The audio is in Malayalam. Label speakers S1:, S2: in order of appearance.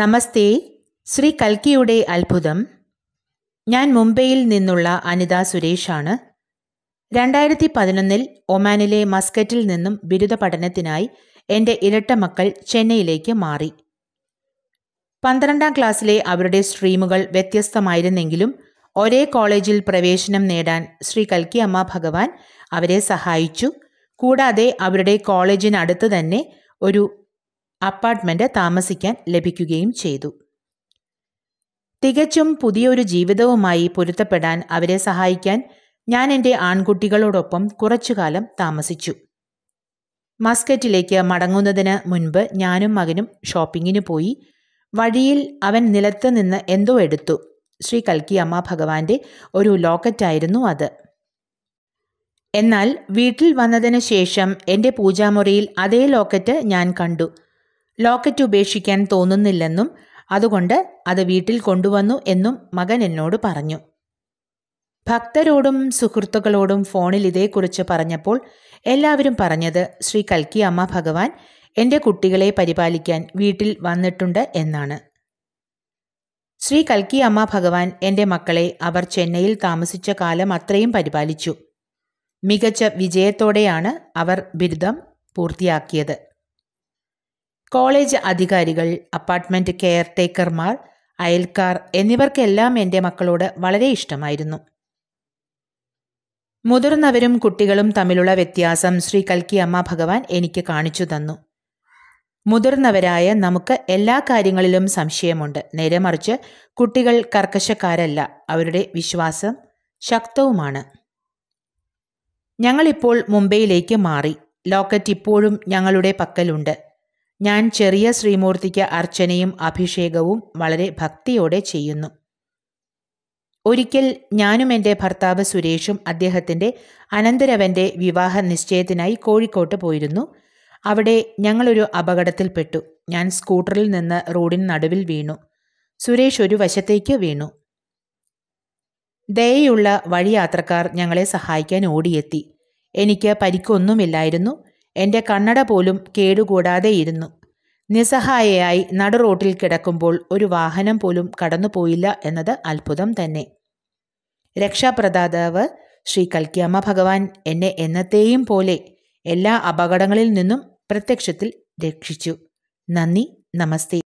S1: നമസ്തേ ശ്രീ കൽക്കിയുടെ അത്ഭുതം ഞാൻ മുംബൈയിൽ നിന്നുള്ള അനിത സുരേഷാണ് രണ്ടായിരത്തി പതിനൊന്നിൽ ഒമാനിലെ മസ്കറ്റിൽ നിന്നും ബിരുദ പഠനത്തിനായി എൻ്റെ ഇരട്ട മക്കൾ ചെന്നൈയിലേക്ക് മാറി പന്ത്രണ്ടാം ക്ലാസ്സിലെ അവരുടെ സ്ട്രീമുകൾ വ്യത്യസ്തമായിരുന്നെങ്കിലും ഒരേ കോളേജിൽ പ്രവേശനം നേടാൻ ശ്രീ കൽക്കി അമ്മ ഭഗവാൻ അവരെ സഹായിച്ചു കൂടാതെ അവരുടെ കോളേജിനടുത്ത് തന്നെ ഒരു അപ്പാർട്ട്മെൻ്റ് താമസിക്കാൻ ലഭിക്കുകയും ചെയ്തു തികച്ചും പുതിയൊരു ജീവിതവുമായി പൊരുത്തപ്പെടാൻ അവരെ സഹായിക്കാൻ ഞാൻ എൻ്റെ ആൺകുട്ടികളോടൊപ്പം കുറച്ചുകാലം താമസിച്ചു മസ്കറ്റിലേക്ക് മടങ്ങുന്നതിന് മുൻപ് ഞാനും മകനും ഷോപ്പിങ്ങിന് പോയി വഴിയിൽ അവൻ നിലത്ത് നിന്ന് എന്തോ എടുത്തു ശ്രീ കൽക്കി അമ്മ ഭഗവാന്റെ ഒരു ലോക്കറ്റായിരുന്നു അത് എന്നാൽ വീട്ടിൽ വന്നതിന് ശേഷം എൻ്റെ പൂജാമുറിയിൽ അതേ ലോക്കറ്റ് ഞാൻ കണ്ടു ലോക്കറ്റ് ഉപേക്ഷിക്കാൻ തോന്നുന്നില്ലെന്നും അതുകൊണ്ട് അത് വീട്ടിൽ കൊണ്ടുവന്നു എന്നും മകൻ എന്നോട് പറഞ്ഞു ഭക്തരോടും സുഹൃത്തുക്കളോടും ഫോണിൽ ഇതേക്കുറിച്ച് പറഞ്ഞപ്പോൾ എല്ലാവരും പറഞ്ഞത് ശ്രീ കൽക്കി അമ്മ ഭഗവാൻ എൻ്റെ കുട്ടികളെ പരിപാലിക്കാൻ വീട്ടിൽ വന്നിട്ടുണ്ട് എന്നാണ് ശ്രീ കൽക്കി അമ്മ ഭഗവാൻ എൻ്റെ മക്കളെ അവർ ചെന്നൈയിൽ താമസിച്ച കാലം അത്രയും പരിപാലിച്ചു മികച്ച വിജയത്തോടെയാണ് അവർ ബിരുദം പൂർത്തിയാക്കിയത് കോളേജ് അധികാരികൾ അപ്പാർട്ട്മെൻറ്റ് കെയർ ടേക്കർമാർ അയൽക്കാർ എന്നിവർക്കെല്ലാം എൻ്റെ മക്കളോട് വളരെ ഇഷ്ടമായിരുന്നു മുതിർന്നവരും കുട്ടികളും തമ്മിലുള്ള വ്യത്യാസം ശ്രീ കൽക്കി അമ്മ ഭഗവാൻ എനിക്ക് കാണിച്ചു തന്നു മുതിർന്നവരായ നമുക്ക് എല്ലാ കാര്യങ്ങളിലും സംശയമുണ്ട് നേരെ മറിച്ച് കുട്ടികൾ കർക്കശക്കാരല്ല അവരുടെ വിശ്വാസം ശക്തവുമാണ് ഞങ്ങളിപ്പോൾ മുംബൈയിലേക്ക് മാറി ലോക്കറ്റ് ഇപ്പോഴും ഞങ്ങളുടെ പക്കലുണ്ട് ഞാൻ ചെറിയ ശ്രീമൂർത്തിക്ക് അർച്ചനയും അഭിഷേകവും വളരെ ഭക്തിയോടെ ചെയ്യുന്നു ഒരിക്കൽ ഞാനും എൻ്റെ ഭർത്താവ് സുരേഷും അദ്ദേഹത്തിൻ്റെ അനന്തരവൻ്റെ വിവാഹ നിശ്ചയത്തിനായി കോഴിക്കോട്ട് പോയിരുന്നു അവിടെ ഞങ്ങളൊരു അപകടത്തിൽപ്പെട്ടു ഞാൻ സ്കൂട്ടറിൽ നിന്ന് റോഡിന് നടുവിൽ വീണു സുരേഷ് ഒരു വശത്തേക്ക് വീണു ദയയുള്ള വഴിയാത്രക്കാർ ഞങ്ങളെ സഹായിക്കാൻ ഓടിയെത്തി എനിക്ക് പരിക്കൊന്നുമില്ലായിരുന്നു എൻ്റെ കണ്ണട പോലും കേടുകൂടാതെയിരുന്നു നിസ്സഹായയായി നട റോട്ടിൽ കിടക്കുമ്പോൾ ഒരു വാഹനം പോലും കടന്നുപോയില്ല എന്നത് അത്ഭുതം തന്നെ രക്ഷാപ്രദാതാവ് ശ്രീ കൽക്കിയമ്മ ഭഗവാൻ എന്നെ എന്നത്തെയും പോലെ എല്ലാ അപകടങ്ങളിൽ നിന്നും പ്രത്യക്ഷത്തിൽ രക്ഷിച്ചു നന്ദി നമസ്തേ